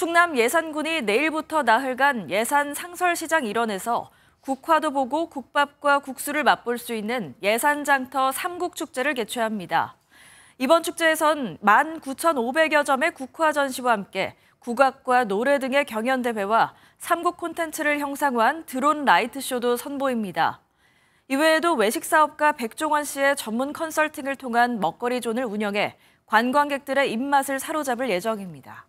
충남 예산군이 내일부터 나흘간 예산 상설시장 일원에서 국화도 보고 국밥과 국수를 맛볼 수 있는 예산장터 삼국축제를 개최합니다. 이번 축제에선 19,500여 점의 국화 전시와 함께 국악과 노래 등의 경연 대회와 삼국 콘텐츠를 형상화한 드론 라이트쇼도 선보입니다. 이외에도 외식사업가 백종원 씨의 전문 컨설팅을 통한 먹거리 존을 운영해 관광객들의 입맛을 사로잡을 예정입니다.